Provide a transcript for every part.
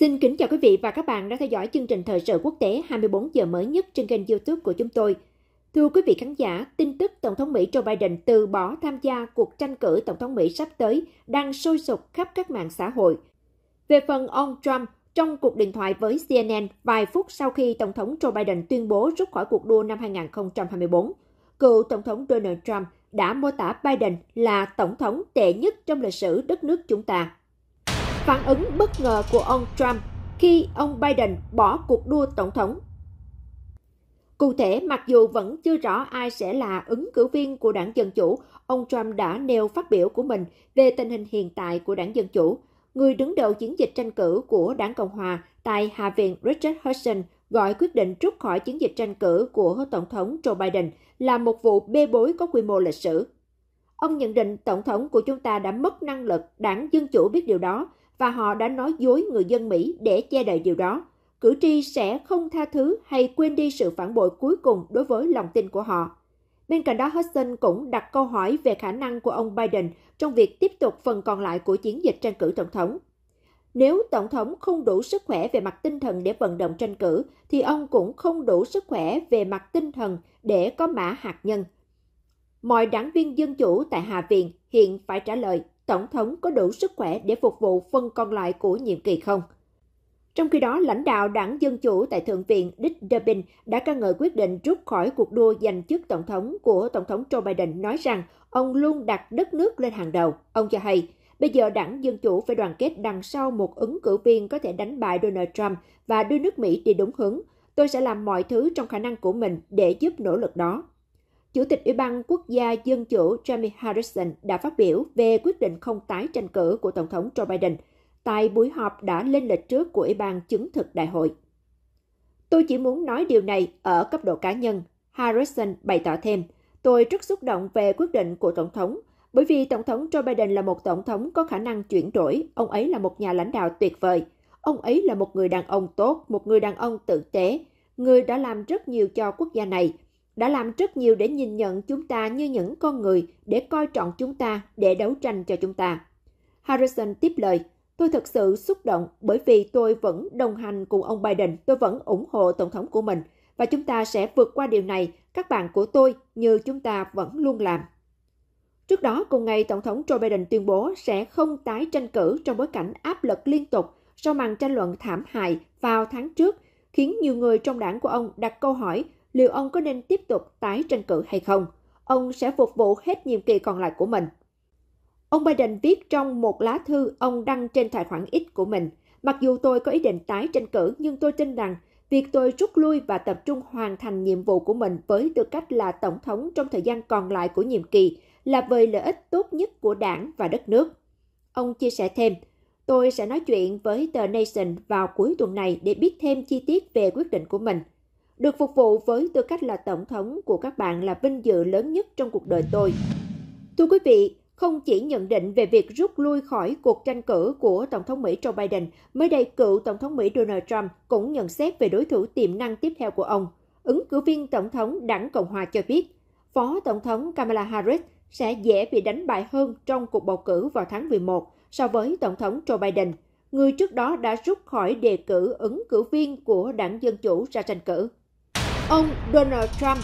Xin kính chào quý vị và các bạn đã theo dõi chương trình thời sự quốc tế 24 giờ mới nhất trên kênh YouTube của chúng tôi. Thưa quý vị khán giả, tin tức Tổng thống Mỹ Joe Biden từ bỏ tham gia cuộc tranh cử Tổng thống Mỹ sắp tới đang sôi sục khắp các mạng xã hội. Về phần ông Trump, trong cuộc điện thoại với CNN vài phút sau khi Tổng thống Joe Biden tuyên bố rút khỏi cuộc đua năm 2024, cựu Tổng thống Donald Trump đã mô tả Biden là tổng thống tệ nhất trong lịch sử đất nước chúng ta phản ứng bất ngờ của ông Trump khi ông Biden bỏ cuộc đua tổng thống. Cụ thể, mặc dù vẫn chưa rõ ai sẽ là ứng cử viên của đảng Dân Chủ, ông Trump đã nêu phát biểu của mình về tình hình hiện tại của đảng Dân Chủ. Người đứng đầu chiến dịch tranh cử của đảng Cộng Hòa tại Hạ viện Richard Hudson gọi quyết định rút khỏi chiến dịch tranh cử của Tổng thống Joe Biden là một vụ bê bối có quy mô lịch sử. Ông nhận định Tổng thống của chúng ta đã mất năng lực, đảng Dân Chủ biết điều đó, và họ đã nói dối người dân Mỹ để che đậy điều đó. Cử tri sẽ không tha thứ hay quên đi sự phản bội cuối cùng đối với lòng tin của họ. Bên cạnh đó, Hudson cũng đặt câu hỏi về khả năng của ông Biden trong việc tiếp tục phần còn lại của chiến dịch tranh cử tổng thống. Nếu tổng thống không đủ sức khỏe về mặt tinh thần để vận động tranh cử, thì ông cũng không đủ sức khỏe về mặt tinh thần để có mã hạt nhân. Mọi đảng viên dân chủ tại Hạ viện hiện phải trả lời Tổng thống có đủ sức khỏe để phục vụ phần còn lại của nhiệm kỳ không? Trong khi đó, lãnh đạo đảng Dân Chủ tại Thượng viện Dick Durbin đã ca ngợi quyết định rút khỏi cuộc đua giành chức Tổng thống của Tổng thống Joe Biden nói rằng ông luôn đặt đất nước lên hàng đầu. Ông cho hay, bây giờ đảng Dân Chủ phải đoàn kết đằng sau một ứng cử viên có thể đánh bại Donald Trump và đưa nước Mỹ đi đúng hướng. Tôi sẽ làm mọi thứ trong khả năng của mình để giúp nỗ lực đó. Chủ tịch Ủy ban Quốc gia Dân chủ Jamie Harrison đã phát biểu về quyết định không tái tranh cử của Tổng thống Joe Biden tại buổi họp đã lên lịch trước của Ủy ban chứng thực đại hội. Tôi chỉ muốn nói điều này ở cấp độ cá nhân, Harrison bày tỏ thêm. Tôi rất xúc động về quyết định của Tổng thống, bởi vì Tổng thống Joe Biden là một Tổng thống có khả năng chuyển đổi, ông ấy là một nhà lãnh đạo tuyệt vời. Ông ấy là một người đàn ông tốt, một người đàn ông tự tế, người đã làm rất nhiều cho quốc gia này – đã làm rất nhiều để nhìn nhận chúng ta như những con người, để coi trọng chúng ta, để đấu tranh cho chúng ta. Harrison tiếp lời, tôi thật sự xúc động bởi vì tôi vẫn đồng hành cùng ông Biden, tôi vẫn ủng hộ Tổng thống của mình và chúng ta sẽ vượt qua điều này, các bạn của tôi như chúng ta vẫn luôn làm. Trước đó cùng ngày, Tổng thống Joe Biden tuyên bố sẽ không tái tranh cử trong bối cảnh áp lực liên tục sau màn tranh luận thảm hại vào tháng trước, khiến nhiều người trong đảng của ông đặt câu hỏi liệu ông có nên tiếp tục tái tranh cử hay không. Ông sẽ phục vụ hết nhiệm kỳ còn lại của mình. Ông Biden viết trong một lá thư ông đăng trên tài khoản X của mình, mặc dù tôi có ý định tái tranh cử nhưng tôi tin rằng việc tôi rút lui và tập trung hoàn thành nhiệm vụ của mình với tư cách là tổng thống trong thời gian còn lại của nhiệm kỳ là về lợi ích tốt nhất của đảng và đất nước. Ông chia sẻ thêm, tôi sẽ nói chuyện với tờ Nation vào cuối tuần này để biết thêm chi tiết về quyết định của mình – được phục vụ với tư cách là tổng thống của các bạn là vinh dự lớn nhất trong cuộc đời tôi. Thưa quý vị, không chỉ nhận định về việc rút lui khỏi cuộc tranh cử của Tổng thống Mỹ Joe Biden, mới đây cựu Tổng thống Mỹ Donald Trump cũng nhận xét về đối thủ tiềm năng tiếp theo của ông. Ứng cử viên Tổng thống đảng Cộng hòa cho biết, Phó Tổng thống Kamala Harris sẽ dễ bị đánh bại hơn trong cuộc bầu cử vào tháng 11 so với Tổng thống Joe Biden, người trước đó đã rút khỏi đề cử ứng cử viên của đảng Dân Chủ ra tranh cử. Ông Donald Trump,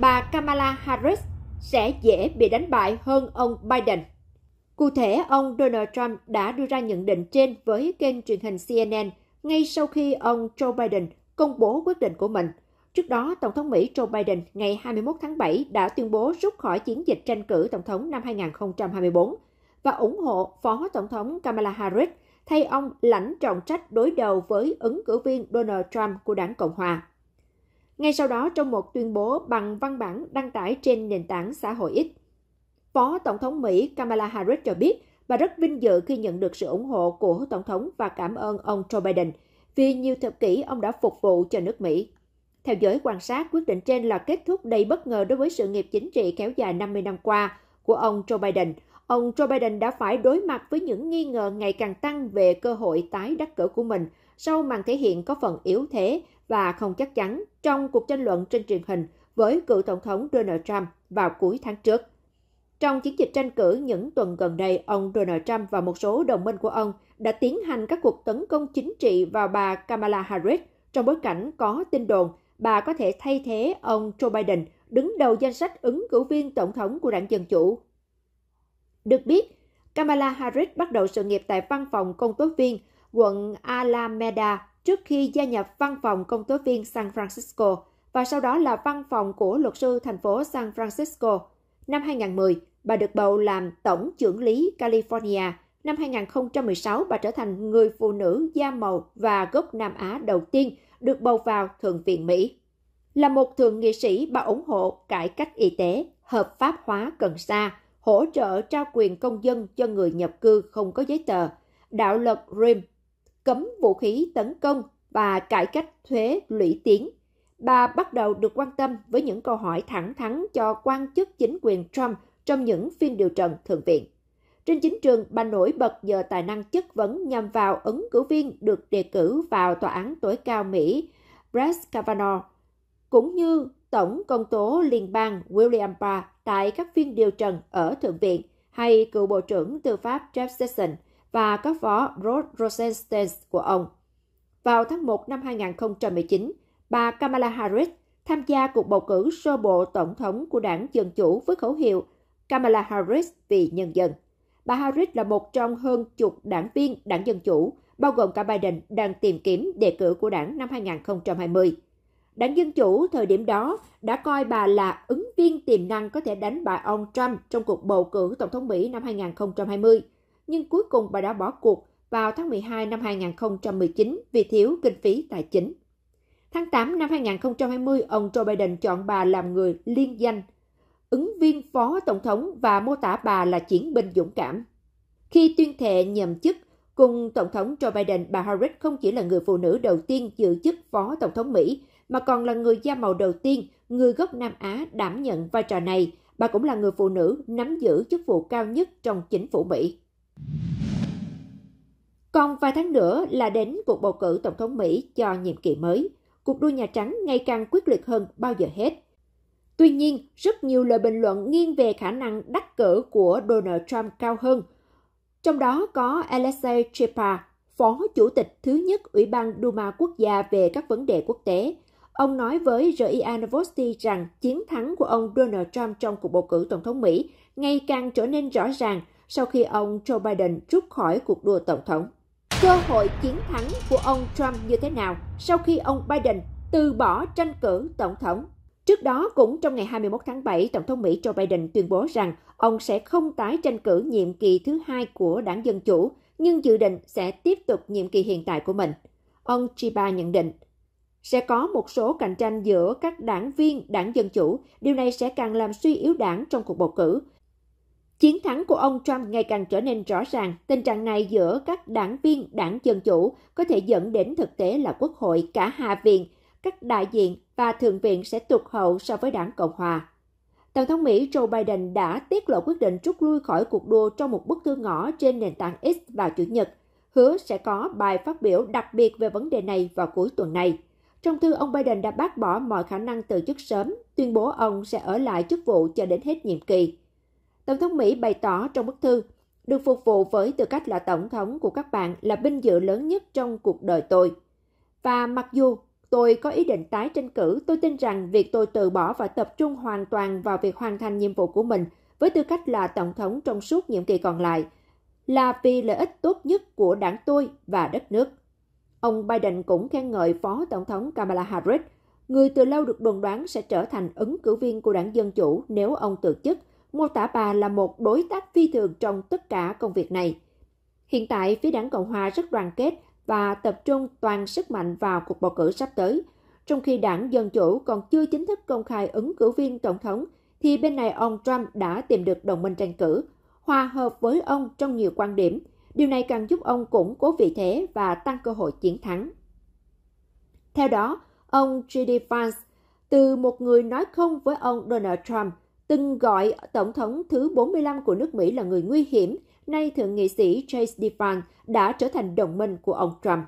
bà Kamala Harris sẽ dễ bị đánh bại hơn ông Biden. Cụ thể, ông Donald Trump đã đưa ra nhận định trên với kênh truyền hình CNN ngay sau khi ông Joe Biden công bố quyết định của mình. Trước đó, Tổng thống Mỹ Joe Biden ngày 21 tháng 7 đã tuyên bố rút khỏi chiến dịch tranh cử Tổng thống năm 2024 và ủng hộ Phó Tổng thống Kamala Harris thay ông lãnh trọng trách đối đầu với ứng cử viên Donald Trump của đảng Cộng hòa ngay sau đó trong một tuyên bố bằng văn bản đăng tải trên nền tảng xã hội X. Phó Tổng thống Mỹ Kamala Harris cho biết bà rất vinh dự khi nhận được sự ủng hộ của Tổng thống và cảm ơn ông Joe Biden vì nhiều thập kỷ ông đã phục vụ cho nước Mỹ. Theo giới quan sát, quyết định trên là kết thúc đầy bất ngờ đối với sự nghiệp chính trị kéo dài 50 năm qua của ông Joe Biden. Ông Joe Biden đã phải đối mặt với những nghi ngờ ngày càng tăng về cơ hội tái đắc cử của mình sau màn thể hiện có phần yếu thế và không chắc chắn trong cuộc tranh luận trên truyền hình với cựu Tổng thống Donald Trump vào cuối tháng trước. Trong chiến dịch tranh cử những tuần gần đây, ông Donald Trump và một số đồng minh của ông đã tiến hành các cuộc tấn công chính trị vào bà Kamala Harris trong bối cảnh có tin đồn bà có thể thay thế ông Joe Biden đứng đầu danh sách ứng cử viên tổng thống của đảng Dân Chủ. Được biết, Kamala Harris bắt đầu sự nghiệp tại văn phòng công tố viên quận Alameda trước khi gia nhập văn phòng công tố viên San Francisco và sau đó là văn phòng của luật sư thành phố San Francisco. Năm 2010, bà được bầu làm tổng trưởng lý California. Năm 2016, bà trở thành người phụ nữ da màu và gốc Nam Á đầu tiên được bầu vào Thượng viện Mỹ. Là một thượng nghị sĩ, bà ủng hộ cải cách y tế, hợp pháp hóa cần sa, hỗ trợ trao quyền công dân cho người nhập cư không có giấy tờ, đạo luật RIM cấm vũ khí tấn công và cải cách thuế lũy tiến. Bà bắt đầu được quan tâm với những câu hỏi thẳng thắn cho quan chức chính quyền Trump trong những phiên điều trần Thượng viện. Trên chính trường, bà nổi bật nhờ tài năng chất vấn nhằm vào ứng cử viên được đề cử vào Tòa án tối cao Mỹ Brett Kavanaugh, cũng như Tổng công tố liên bang William Barr tại các phiên điều trần ở Thượng viện hay cựu Bộ trưởng Tư pháp Jeff Sessions – và các phó Rod Rosenstein của ông. Vào tháng 1 năm 2019, bà Kamala Harris tham gia cuộc bầu cử sơ bộ tổng thống của đảng Dân Chủ với khẩu hiệu Kamala Harris vì nhân dân. Bà Harris là một trong hơn chục đảng viên đảng Dân Chủ, bao gồm cả Biden, đang tìm kiếm đề cử của đảng năm 2020. Đảng Dân Chủ thời điểm đó đã coi bà là ứng viên tiềm năng có thể đánh bại ông Trump trong cuộc bầu cử Tổng thống Mỹ năm 2020 nhưng cuối cùng bà đã bỏ cuộc vào tháng 12 năm 2019 vì thiếu kinh phí tài chính. Tháng 8 năm 2020, ông Joe Biden chọn bà làm người liên danh, ứng viên phó tổng thống và mô tả bà là chiến binh dũng cảm. Khi tuyên thệ nhậm chức, cùng Tổng thống Joe Biden, bà Harris không chỉ là người phụ nữ đầu tiên giữ chức phó tổng thống Mỹ, mà còn là người da màu đầu tiên, người gốc Nam Á đảm nhận vai trò này. Bà cũng là người phụ nữ nắm giữ chức vụ cao nhất trong chính phủ Mỹ. Còn vài tháng nữa là đến cuộc bầu cử Tổng thống Mỹ cho nhiệm kỳ mới. Cuộc đua Nhà Trắng ngày càng quyết liệt hơn bao giờ hết. Tuy nhiên, rất nhiều lời bình luận nghiêng về khả năng đắc cử của Donald Trump cao hơn. Trong đó có Alexei Chepa, Phó Chủ tịch thứ nhất Ủy ban Duma Quốc gia về các vấn đề quốc tế. Ông nói với RIA Novosti rằng chiến thắng của ông Donald Trump trong cuộc bầu cử Tổng thống Mỹ ngày càng trở nên rõ ràng – sau khi ông Joe Biden rút khỏi cuộc đua tổng thống. Cơ hội chiến thắng của ông Trump như thế nào sau khi ông Biden từ bỏ tranh cử tổng thống? Trước đó, cũng trong ngày 21 tháng 7, Tổng thống Mỹ Joe Biden tuyên bố rằng ông sẽ không tái tranh cử nhiệm kỳ thứ hai của đảng Dân Chủ, nhưng dự định sẽ tiếp tục nhiệm kỳ hiện tại của mình. Ông Chiba nhận định, sẽ có một số cạnh tranh giữa các đảng viên đảng Dân Chủ. Điều này sẽ càng làm suy yếu đảng trong cuộc bầu cử, Chiến thắng của ông Trump ngày càng trở nên rõ ràng, tình trạng này giữa các đảng viên đảng Dân Chủ có thể dẫn đến thực tế là Quốc hội cả Hạ viện, các đại diện và Thượng viện sẽ tụt hậu so với đảng Cộng Hòa. Tổng thống Mỹ Joe Biden đã tiết lộ quyết định rút lui khỏi cuộc đua trong một bức thư ngõ trên nền tảng X vào Chủ nhật, hứa sẽ có bài phát biểu đặc biệt về vấn đề này vào cuối tuần này. Trong thư, ông Biden đã bác bỏ mọi khả năng từ chức sớm, tuyên bố ông sẽ ở lại chức vụ cho đến hết nhiệm kỳ. Tổng thống Mỹ bày tỏ trong bức thư, được phục vụ với tư cách là tổng thống của các bạn là vinh dự lớn nhất trong cuộc đời tôi. Và mặc dù tôi có ý định tái tranh cử, tôi tin rằng việc tôi từ bỏ và tập trung hoàn toàn vào việc hoàn thành nhiệm vụ của mình với tư cách là tổng thống trong suốt nhiệm kỳ còn lại là vì lợi ích tốt nhất của đảng tôi và đất nước. Ông Biden cũng khen ngợi Phó Tổng thống Kamala Harris, người từ lâu được đồn đoán sẽ trở thành ứng cử viên của đảng Dân Chủ nếu ông từ chức, mô tả bà là một đối tác phi thường trong tất cả công việc này. Hiện tại, phía đảng Cộng Hòa rất đoàn kết và tập trung toàn sức mạnh vào cuộc bầu cử sắp tới. Trong khi đảng Dân Chủ còn chưa chính thức công khai ứng cử viên tổng thống, thì bên này ông Trump đã tìm được đồng minh tranh cử, hòa hợp với ông trong nhiều quan điểm. Điều này càng giúp ông củng cố vị thế và tăng cơ hội chiến thắng. Theo đó, ông J.D. Vance, từ một người nói không với ông Donald Trump – từng gọi Tổng thống thứ 45 của nước Mỹ là người nguy hiểm, nay Thượng nghị sĩ Chase DeFance đã trở thành đồng minh của ông Trump.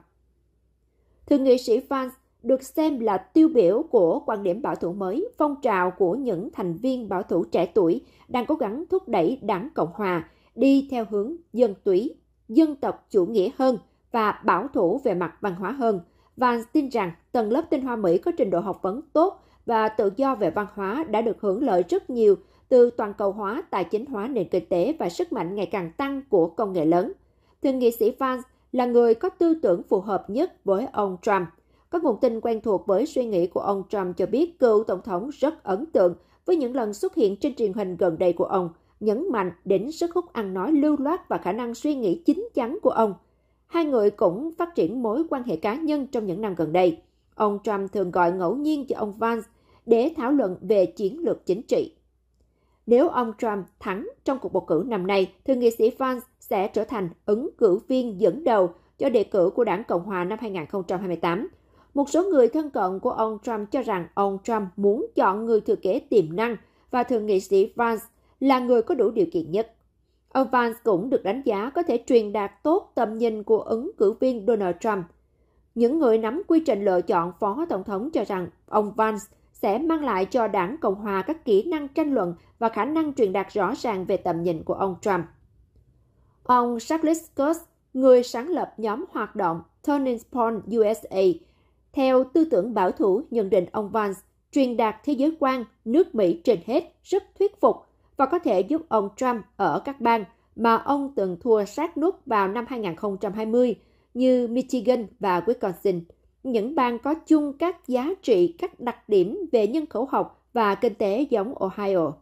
Thượng nghị sĩ Vance được xem là tiêu biểu của quan điểm bảo thủ mới, phong trào của những thành viên bảo thủ trẻ tuổi đang cố gắng thúc đẩy đảng Cộng Hòa đi theo hướng dân túy, dân tộc chủ nghĩa hơn và bảo thủ về mặt văn hóa hơn. Vance tin rằng tầng lớp tinh hoa Mỹ có trình độ học vấn tốt và tự do về văn hóa đã được hưởng lợi rất nhiều từ toàn cầu hóa, tài chính hóa nền kinh tế và sức mạnh ngày càng tăng của công nghệ lớn. Thượng nghị sĩ Vance là người có tư tưởng phù hợp nhất với ông Trump. Có nguồn tin quen thuộc với suy nghĩ của ông Trump cho biết cựu tổng thống rất ấn tượng với những lần xuất hiện trên truyền hình gần đây của ông, nhấn mạnh đến sức hút ăn nói lưu loát và khả năng suy nghĩ chính chắn của ông. Hai người cũng phát triển mối quan hệ cá nhân trong những năm gần đây. Ông Trump thường gọi ngẫu nhiên cho ông Vance để thảo luận về chiến lược chính trị. Nếu ông Trump thắng trong cuộc bầu cử năm nay, thượng nghị sĩ Vance sẽ trở thành ứng cử viên dẫn đầu cho đề cử của đảng Cộng hòa năm 2028. Một số người thân cận của ông Trump cho rằng ông Trump muốn chọn người thừa kế tiềm năng và thượng nghị sĩ Vance là người có đủ điều kiện nhất. Ông Vance cũng được đánh giá có thể truyền đạt tốt tầm nhìn của ứng cử viên Donald Trump – những người nắm quy trình lựa chọn phó tổng thống cho rằng ông Vance sẽ mang lại cho đảng Cộng hòa các kỹ năng tranh luận và khả năng truyền đạt rõ ràng về tầm nhìn của ông Trump. Ông Charles Kurz, người sáng lập nhóm hoạt động Turning Point USA, theo tư tưởng bảo thủ nhận định ông Vance truyền đạt thế giới quan nước Mỹ trên hết rất thuyết phục và có thể giúp ông Trump ở các bang mà ông từng thua sát nút vào năm 2020 như Michigan và Wisconsin, những bang có chung các giá trị, các đặc điểm về nhân khẩu học và kinh tế giống Ohio.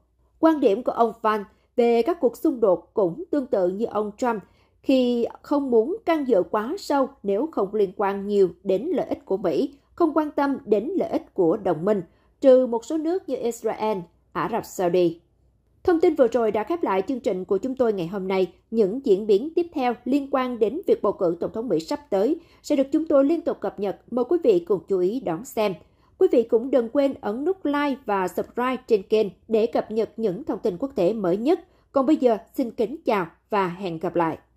Quan điểm của ông Van về các cuộc xung đột cũng tương tự như ông Trump khi không muốn can dự quá sâu nếu không liên quan nhiều đến lợi ích của Mỹ, không quan tâm đến lợi ích của đồng minh, trừ một số nước như Israel, Ả Rập Saudi. Thông tin vừa rồi đã khép lại chương trình của chúng tôi ngày hôm nay. Những diễn biến tiếp theo liên quan đến việc bầu cử Tổng thống Mỹ sắp tới sẽ được chúng tôi liên tục cập nhật. Mời quý vị cùng chú ý đón xem. Quý vị cũng đừng quên ấn nút like và subscribe trên kênh để cập nhật những thông tin quốc tế mới nhất. Còn bây giờ, xin kính chào và hẹn gặp lại.